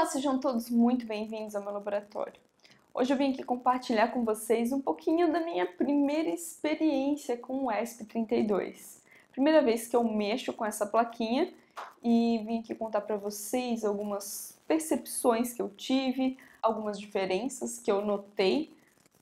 Olá, sejam todos muito bem-vindos ao meu laboratório. Hoje eu vim aqui compartilhar com vocês um pouquinho da minha primeira experiência com o ESP32. Primeira vez que eu mexo com essa plaquinha e vim aqui contar para vocês algumas percepções que eu tive, algumas diferenças que eu notei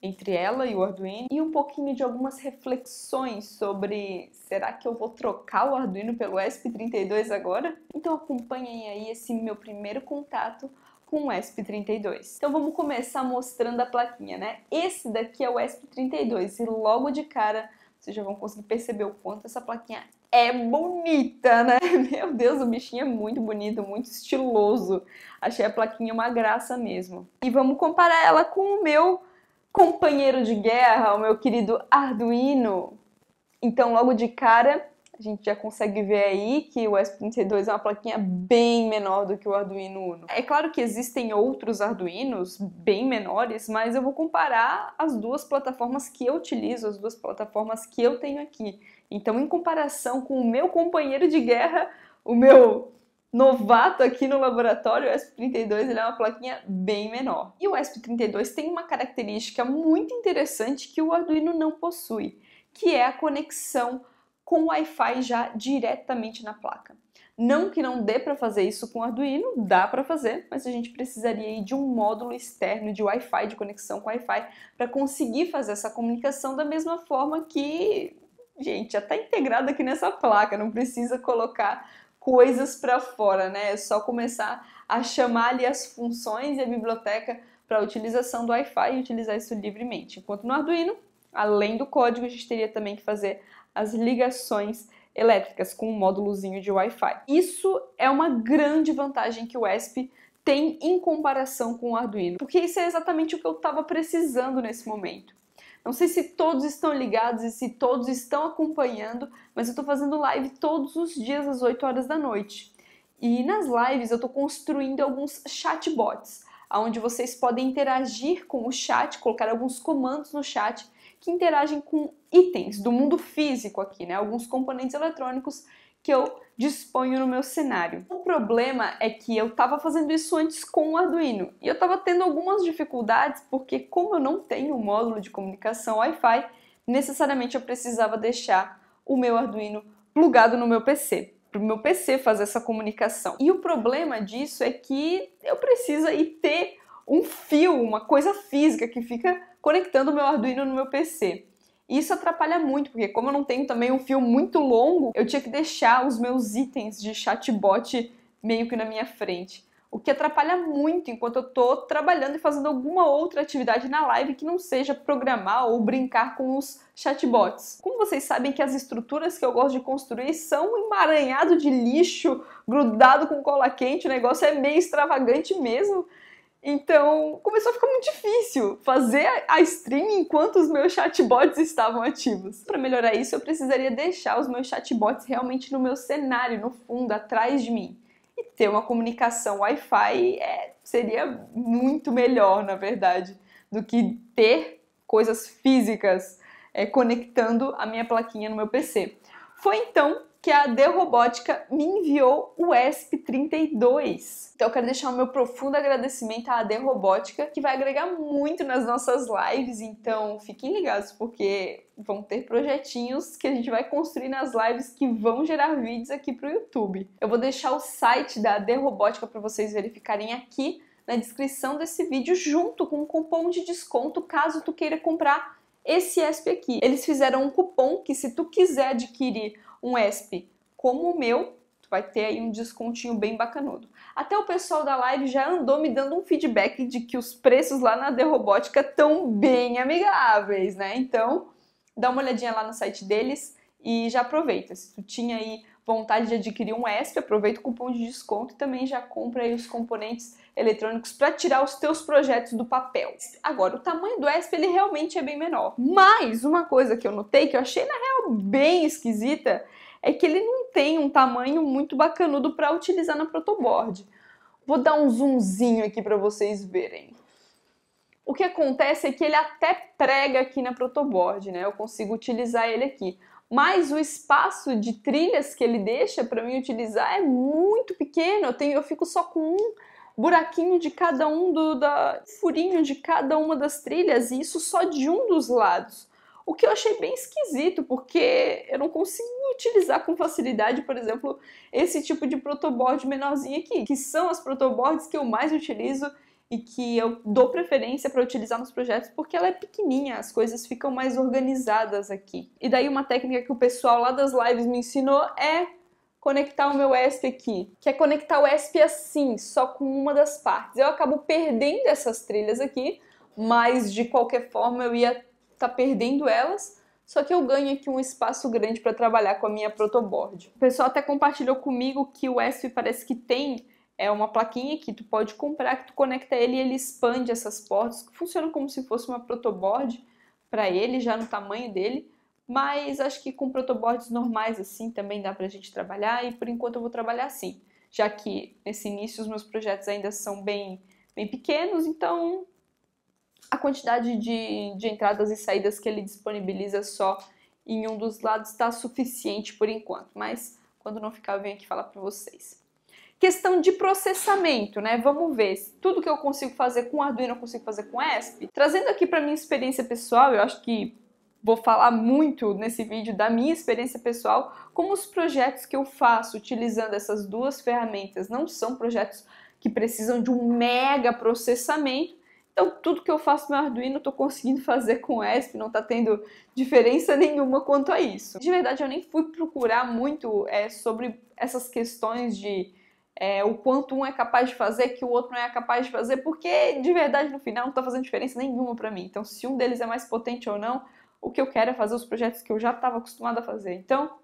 entre ela e o Arduino e um pouquinho de algumas reflexões sobre será que eu vou trocar o Arduino pelo ESP32 agora? Então acompanhem aí esse meu primeiro contato com o ESP32. Então vamos começar mostrando a plaquinha, né? Esse daqui é o ESP32 e logo de cara vocês já vão conseguir perceber o quanto essa plaquinha é bonita, né? Meu Deus, o bichinho é muito bonito, muito estiloso. Achei a plaquinha uma graça mesmo. E vamos comparar ela com o meu companheiro de guerra, o meu querido Arduino. Então, logo de cara, a gente já consegue ver aí que o S32 é uma plaquinha bem menor do que o Arduino Uno. É claro que existem outros Arduinos bem menores, mas eu vou comparar as duas plataformas que eu utilizo, as duas plataformas que eu tenho aqui. Então, em comparação com o meu companheiro de guerra, o meu novato aqui no laboratório, o ESP32 ele é uma plaquinha bem menor. E o ESP32 tem uma característica muito interessante que o Arduino não possui, que é a conexão com o Wi-Fi já diretamente na placa. Não que não dê para fazer isso com o Arduino, dá para fazer, mas a gente precisaria de um módulo externo de Wi-Fi, de conexão com Wi-Fi, para conseguir fazer essa comunicação da mesma forma que, gente, já está integrado aqui nessa placa, não precisa colocar coisas para fora, né? É só começar a chamar ali as funções e a biblioteca para a utilização do Wi-Fi e utilizar isso livremente. Enquanto no Arduino, além do código, a gente teria também que fazer as ligações elétricas com um módulozinho de Wi-Fi. Isso é uma grande vantagem que o ESP tem em comparação com o Arduino, porque isso é exatamente o que eu estava precisando nesse momento. Não sei se todos estão ligados e se todos estão acompanhando, mas eu estou fazendo live todos os dias às 8 horas da noite. E nas lives eu estou construindo alguns chatbots, onde vocês podem interagir com o chat, colocar alguns comandos no chat que interagem com itens do mundo físico aqui, né? Alguns componentes eletrônicos que eu disponho no meu cenário. O problema é que eu estava fazendo isso antes com o Arduino e eu estava tendo algumas dificuldades porque como eu não tenho um módulo de comunicação Wi-Fi, necessariamente eu precisava deixar o meu Arduino plugado no meu PC para o meu PC fazer essa comunicação. E o problema disso é que eu preciso aí ter um fio, uma coisa física que fica conectando o meu Arduino no meu PC. Isso atrapalha muito, porque como eu não tenho também um fio muito longo, eu tinha que deixar os meus itens de chatbot meio que na minha frente. O que atrapalha muito enquanto eu estou trabalhando e fazendo alguma outra atividade na live que não seja programar ou brincar com os chatbots. Como vocês sabem que as estruturas que eu gosto de construir são um emaranhado de lixo, grudado com cola quente, o negócio é meio extravagante mesmo. Então começou a ficar muito difícil fazer a stream enquanto os meus chatbots estavam ativos. Para melhorar isso, eu precisaria deixar os meus chatbots realmente no meu cenário, no fundo, atrás de mim. E ter uma comunicação Wi-Fi é, seria muito melhor, na verdade, do que ter coisas físicas é, conectando a minha plaquinha no meu PC. Foi então que a The Robótica me enviou o ESP32. Então eu quero deixar o meu profundo agradecimento à The Robótica, que vai agregar muito nas nossas lives, então fiquem ligados porque vão ter projetinhos que a gente vai construir nas lives que vão gerar vídeos aqui para o YouTube. Eu vou deixar o site da The Robótica para vocês verificarem aqui na descrição desse vídeo junto com um cupom de desconto caso tu queira comprar esse ESP aqui. Eles fizeram um cupom que se tu quiser adquirir um ESP como o meu, tu vai ter aí um descontinho bem bacanudo. Até o pessoal da live já andou me dando um feedback de que os preços lá na Robótica estão bem amigáveis, né? Então, dá uma olhadinha lá no site deles e já aproveita. Se tu tinha aí vontade de adquirir um ESP, aproveita o cupom de desconto e também já compra aí os componentes eletrônicos para tirar os teus projetos do papel. Agora, o tamanho do ESP ele realmente é bem menor. Mas uma coisa que eu notei que eu achei na real bem esquisita é que ele não tem um tamanho muito bacanudo para utilizar na protoboard. Vou dar um zoomzinho aqui para vocês verem. O que acontece é que ele até prega aqui na protoboard, né? Eu consigo utilizar ele aqui mas o espaço de trilhas que ele deixa para mim utilizar é muito pequeno. Eu, tenho, eu fico só com um buraquinho de cada um do da, furinho de cada uma das trilhas e isso só de um dos lados. O que eu achei bem esquisito, porque eu não consigo utilizar com facilidade, por exemplo, esse tipo de protoboard menorzinho aqui, que são as protoboards que eu mais utilizo e que eu dou preferência para utilizar nos projetos porque ela é pequenininha, as coisas ficam mais organizadas aqui. E daí uma técnica que o pessoal lá das lives me ensinou é conectar o meu ESP aqui, que é conectar o ESP assim, só com uma das partes. Eu acabo perdendo essas trilhas aqui, mas de qualquer forma eu ia estar tá perdendo elas, só que eu ganho aqui um espaço grande para trabalhar com a minha protoboard. O pessoal até compartilhou comigo que o ESP parece que tem é uma plaquinha que tu pode comprar, que tu conecta ele e ele expande essas portas, que funciona como se fosse uma protoboard para ele, já no tamanho dele, mas acho que com protoboards normais assim também dá para a gente trabalhar e por enquanto eu vou trabalhar assim, já que nesse início os meus projetos ainda são bem, bem pequenos, então a quantidade de, de entradas e saídas que ele disponibiliza só em um dos lados está suficiente por enquanto, mas quando não ficar eu venho aqui falar para vocês. Questão de processamento, né? Vamos ver. Tudo que eu consigo fazer com Arduino, eu consigo fazer com ESP. Trazendo aqui para minha experiência pessoal, eu acho que vou falar muito nesse vídeo da minha experiência pessoal, como os projetos que eu faço utilizando essas duas ferramentas não são projetos que precisam de um mega processamento. Então, tudo que eu faço no Arduino, estou conseguindo fazer com ESP, não está tendo diferença nenhuma quanto a isso. De verdade, eu nem fui procurar muito é, sobre essas questões de é, o quanto um é capaz de fazer que o outro não é capaz de fazer, porque de verdade no final não está fazendo diferença nenhuma para mim. Então, se um deles é mais potente ou não, o que eu quero é fazer os projetos que eu já estava acostumado a fazer. Então,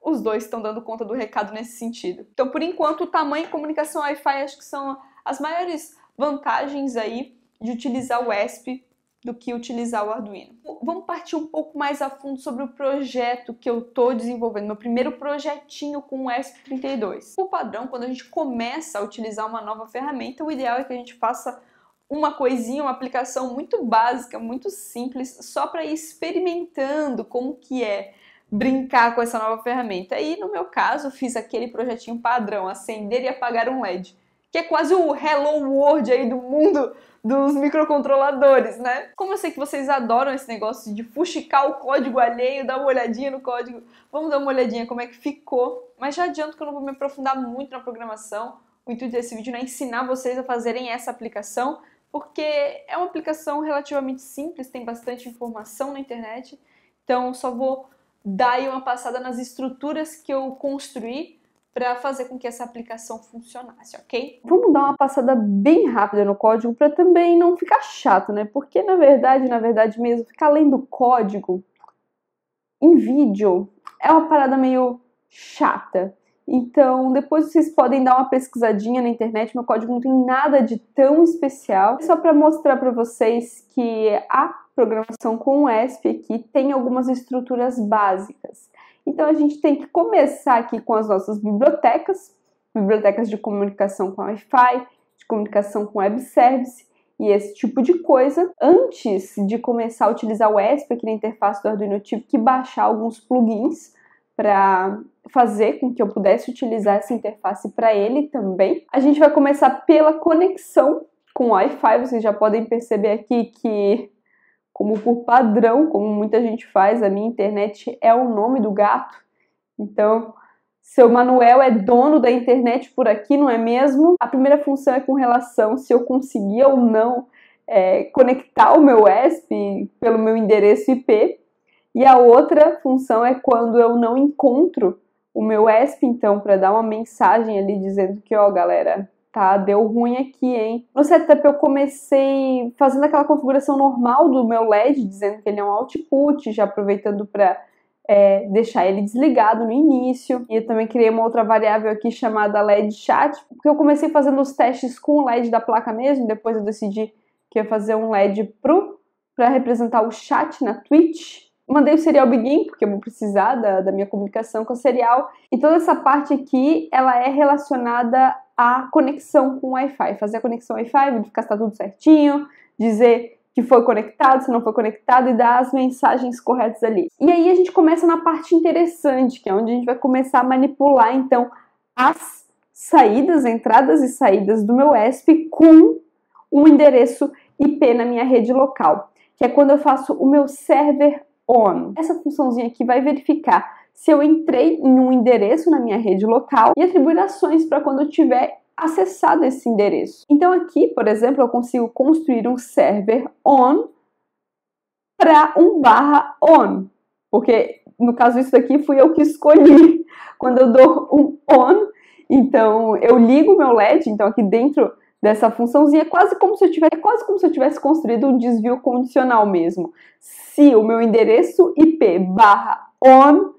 os dois estão dando conta do recado nesse sentido. Então, por enquanto, o tamanho e comunicação Wi-Fi acho que são as maiores vantagens aí de utilizar o ESP do que utilizar o Arduino. Vamos partir um pouco mais a fundo sobre o projeto que eu estou desenvolvendo, meu primeiro projetinho com o ESP32. Por padrão, quando a gente começa a utilizar uma nova ferramenta, o ideal é que a gente faça uma coisinha, uma aplicação muito básica, muito simples, só para ir experimentando como que é brincar com essa nova ferramenta. E no meu caso, fiz aquele projetinho padrão, acender e apagar um LED que é quase o Hello World aí do mundo dos microcontroladores, né? Como eu sei que vocês adoram esse negócio de fuxicar o código alheio, dar uma olhadinha no código, vamos dar uma olhadinha como é que ficou. Mas já adianto que eu não vou me aprofundar muito na programação. O intuito desse vídeo não é ensinar vocês a fazerem essa aplicação, porque é uma aplicação relativamente simples, tem bastante informação na internet. Então, só vou dar aí uma passada nas estruturas que eu construí para fazer com que essa aplicação funcionasse, ok? Vamos dar uma passada bem rápida no código para também não ficar chato, né? Porque na verdade, na verdade mesmo, ficar lendo código em vídeo é uma parada meio chata. Então, depois vocês podem dar uma pesquisadinha na internet. Meu código não tem nada de tão especial. É só para mostrar para vocês que a programação com ESP aqui tem algumas estruturas básicas. Então a gente tem que começar aqui com as nossas bibliotecas, bibliotecas de comunicação com Wi-Fi, de comunicação com web service e esse tipo de coisa. Antes de começar a utilizar o ESP aqui na interface do Arduino, eu tive que baixar alguns plugins para fazer com que eu pudesse utilizar essa interface para ele também. A gente vai começar pela conexão com Wi-Fi, vocês já podem perceber aqui que como por padrão, como muita gente faz, a minha internet é o nome do gato. Então, seu Manuel é dono da internet por aqui, não é mesmo? A primeira função é com relação se eu consegui ou não é, conectar o meu ESP pelo meu endereço IP. E a outra função é quando eu não encontro o meu ESP, então, para dar uma mensagem ali dizendo que, ó, galera, tá? Deu ruim aqui, hein? No setup eu comecei fazendo aquela configuração normal do meu LED, dizendo que ele é um output, já aproveitando para é, deixar ele desligado no início. E eu também criei uma outra variável aqui chamada LED chat, porque eu comecei fazendo os testes com o LED da placa mesmo, depois eu decidi que ia fazer um LED pro para representar o chat na Twitch. Mandei o serial Begin, porque eu vou precisar da, da minha comunicação com o serial E toda essa parte aqui, ela é relacionada à conexão com o Wi-Fi. Fazer a conexão Wi-Fi, verificar se está tudo certinho, dizer que foi conectado, se não foi conectado e dar as mensagens corretas ali. E aí a gente começa na parte interessante, que é onde a gente vai começar a manipular então as saídas, entradas e saídas do meu ESP com um endereço IP na minha rede local, que é quando eu faço o meu server on. Essa funçãozinha aqui vai verificar se eu entrei em um endereço na minha rede local e atribuir ações para quando eu tiver acessado esse endereço. Então aqui, por exemplo, eu consigo construir um server on para um barra on, porque no caso isso daqui fui eu que escolhi quando eu dou um on, então eu ligo meu LED, então aqui dentro dessa funçãozinha, quase como se eu tivesse, quase como se eu tivesse construído um desvio condicional mesmo. Se o meu endereço IP barra on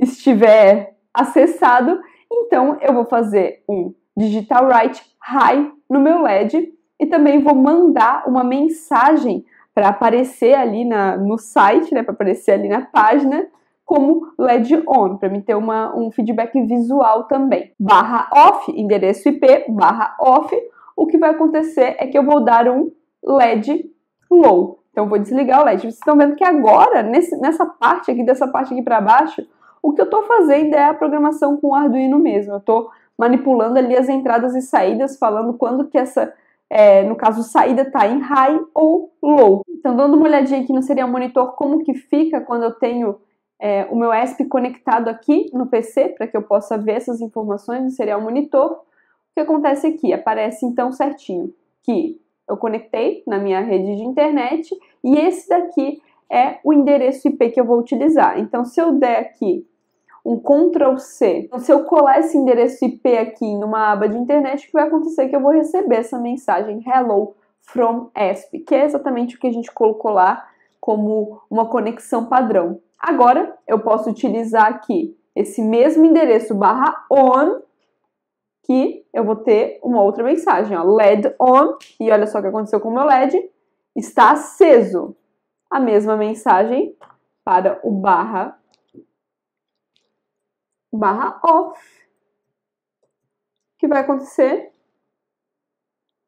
estiver acessado, então eu vou fazer um digital write hi no meu LED e também vou mandar uma mensagem para aparecer ali na, no site, né, para aparecer ali na página, como LED on, para me ter uma, um feedback visual também. Barra off, endereço IP, barra off, o que vai acontecer é que eu vou dar um LED low. Então, eu vou desligar o LED. Vocês estão vendo que agora, nesse, nessa parte aqui, dessa parte aqui para baixo, o que eu estou fazendo é a programação com o Arduino mesmo. Eu estou manipulando ali as entradas e saídas, falando quando que essa, é, no caso, saída está em high ou low. Então, dando uma olhadinha aqui no Serial Monitor, como que fica quando eu tenho é, o meu ESP conectado aqui no PC, para que eu possa ver essas informações no Serial Monitor. O que acontece aqui? Aparece então certinho que eu conectei na minha rede de internet e esse daqui é o endereço IP que eu vou utilizar. Então, se eu der aqui um Ctrl C, então, se eu colar esse endereço IP aqui em uma aba de internet, o que vai acontecer é que eu vou receber essa mensagem Hello from ESP, que é exatamente o que a gente colocou lá como uma conexão padrão. Agora, eu posso utilizar aqui esse mesmo endereço barra on que eu vou ter uma outra mensagem, ó, LED on, e olha só o que aconteceu com o meu LED, está aceso. A mesma mensagem para o barra, barra off. O que vai acontecer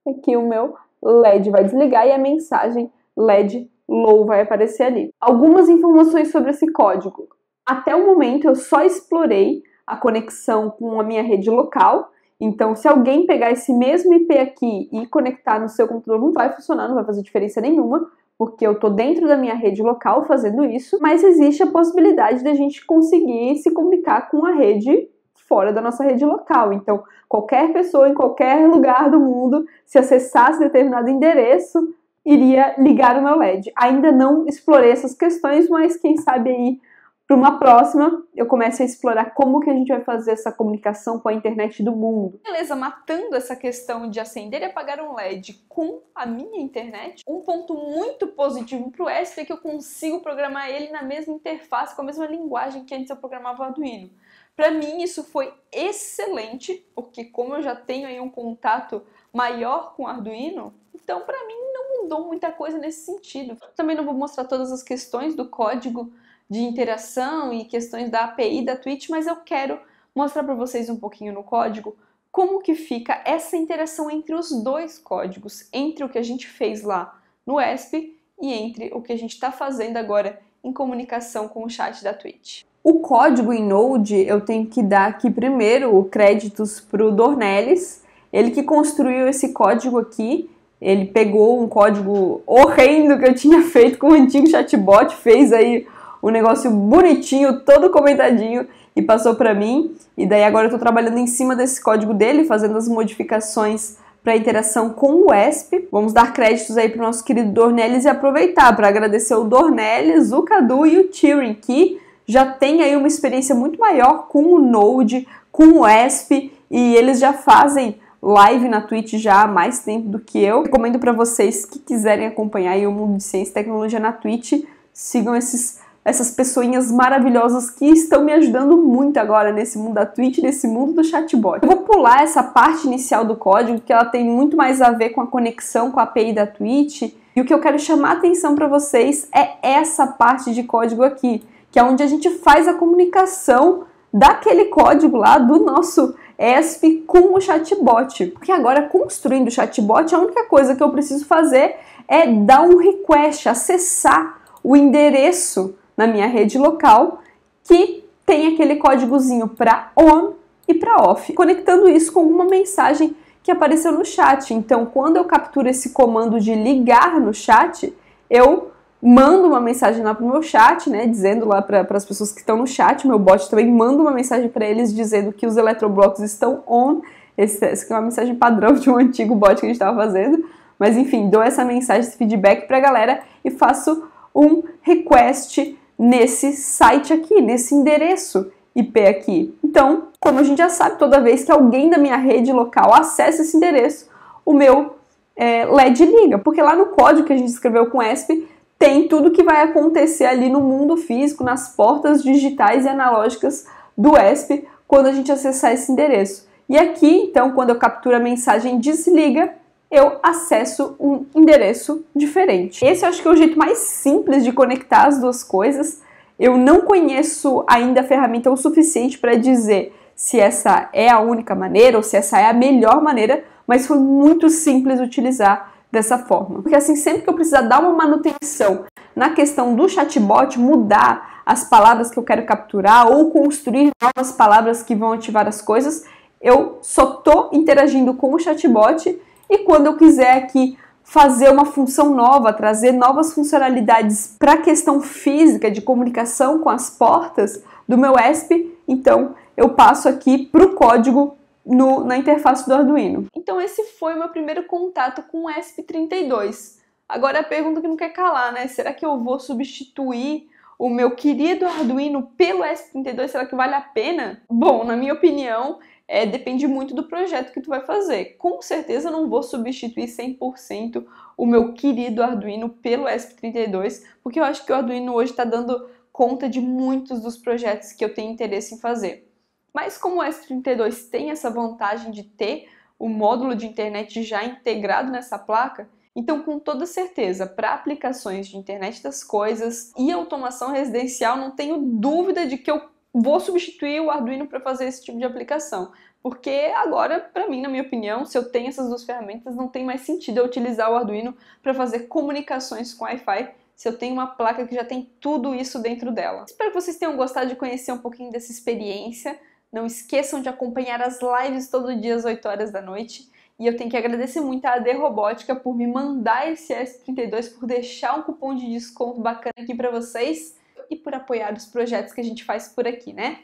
é que o meu LED vai desligar e a mensagem LED low vai aparecer ali. Algumas informações sobre esse código. Até o momento eu só explorei a conexão com a minha rede local, então, se alguém pegar esse mesmo IP aqui e conectar no seu computador, não vai funcionar, não vai fazer diferença nenhuma, porque eu estou dentro da minha rede local fazendo isso, mas existe a possibilidade da gente conseguir se comunicar com a rede fora da nossa rede local. Então, qualquer pessoa em qualquer lugar do mundo, se acessasse determinado endereço, iria ligar o meu LED. Ainda não explorei essas questões, mas quem sabe aí para uma próxima, eu começo a explorar como que a gente vai fazer essa comunicação com a internet do mundo. Beleza, matando essa questão de acender e apagar um LED com a minha internet, um ponto muito positivo para o ESP é que eu consigo programar ele na mesma interface, com a mesma linguagem que antes eu programava o Arduino. Para mim isso foi excelente, porque como eu já tenho aí um contato maior com o Arduino, então para mim não mudou muita coisa nesse sentido. Também não vou mostrar todas as questões do código de interação e questões da API da Twitch, mas eu quero mostrar para vocês um pouquinho no código como que fica essa interação entre os dois códigos, entre o que a gente fez lá no ESP e entre o que a gente está fazendo agora em comunicação com o chat da Twitch. O código em Node, eu tenho que dar aqui primeiro créditos para o Dornelles, ele que construiu esse código aqui, ele pegou um código horrendo que eu tinha feito com o antigo chatbot, fez aí um negócio bonitinho, todo comentadinho e passou para mim. E daí agora eu estou trabalhando em cima desse código dele, fazendo as modificações para interação com o ESP. Vamos dar créditos aí para o nosso querido Dornelles e aproveitar para agradecer o Dornelles, o Cadu e o Tirin, que já tem aí uma experiência muito maior com o Node, com o ESP, e eles já fazem live na Twitch já há mais tempo do que eu. Recomendo para vocês que quiserem acompanhar o mundo de ciência e tecnologia na Twitch, sigam esses essas pessoinhas maravilhosas que estão me ajudando muito agora nesse mundo da Twitch, nesse mundo do chatbot. Eu vou pular essa parte inicial do código, que ela tem muito mais a ver com a conexão com a API da Twitch, e o que eu quero chamar a atenção para vocês é essa parte de código aqui, que é onde a gente faz a comunicação daquele código lá do nosso ESP com o chatbot. Porque agora, construindo o chatbot, a única coisa que eu preciso fazer é dar um request, acessar o endereço na minha rede local que tem aquele códigozinho para on e para off, conectando isso com uma mensagem que apareceu no chat. Então, quando eu capturo esse comando de ligar no chat, eu mando uma mensagem lá para o meu chat, né, dizendo lá para as pessoas que estão no chat, meu bot também manda uma mensagem para eles dizendo que os eletroblocos estão on. essa é uma mensagem padrão de um antigo bot que a gente estava fazendo. Mas enfim, dou essa mensagem, esse feedback para a galera e faço um request nesse site aqui, nesse endereço IP aqui. Então, como a gente já sabe, toda vez que alguém da minha rede local acessa esse endereço, o meu é, LED liga, porque lá no código que a gente escreveu com ESP tem tudo que vai acontecer ali no mundo físico, nas portas digitais e analógicas do ESP quando a gente acessar esse endereço. E aqui, então, quando eu capturo a mensagem desliga, eu acesso um endereço diferente. Esse eu acho que é o jeito mais simples de conectar as duas coisas. Eu não conheço ainda a ferramenta o suficiente para dizer se essa é a única maneira ou se essa é a melhor maneira, mas foi muito simples utilizar dessa forma. Porque assim, sempre que eu precisar dar uma manutenção na questão do chatbot, mudar as palavras que eu quero capturar ou construir novas palavras que vão ativar as coisas, eu só tô interagindo com o chatbot e quando eu quiser aqui fazer uma função nova, trazer novas funcionalidades para a questão física de comunicação com as portas do meu ESP, então eu passo aqui para o código no, na interface do Arduino. Então esse foi o meu primeiro contato com o ESP32. Agora é a pergunta que não quer calar, né? Será que eu vou substituir o meu querido Arduino pelo ESP32? Será que vale a pena? Bom, na minha opinião, é, depende muito do projeto que tu vai fazer. Com certeza não vou substituir 100% o meu querido Arduino pelo ESP32, porque eu acho que o Arduino hoje está dando conta de muitos dos projetos que eu tenho interesse em fazer. Mas como o ESP32 tem essa vantagem de ter o módulo de internet já integrado nessa placa, então, com toda certeza, para aplicações de internet das coisas e automação residencial, não tenho dúvida de que eu vou substituir o Arduino para fazer esse tipo de aplicação. Porque agora, para mim, na minha opinião, se eu tenho essas duas ferramentas, não tem mais sentido eu utilizar o Arduino para fazer comunicações com Wi-Fi se eu tenho uma placa que já tem tudo isso dentro dela. Espero que vocês tenham gostado de conhecer um pouquinho dessa experiência. Não esqueçam de acompanhar as lives todo dia às 8 horas da noite. E eu tenho que agradecer muito à AD Robótica por me mandar esse S32, por deixar um cupom de desconto bacana aqui para vocês e por apoiar os projetos que a gente faz por aqui, né?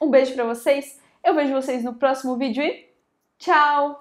Um beijo para vocês, eu vejo vocês no próximo vídeo e tchau!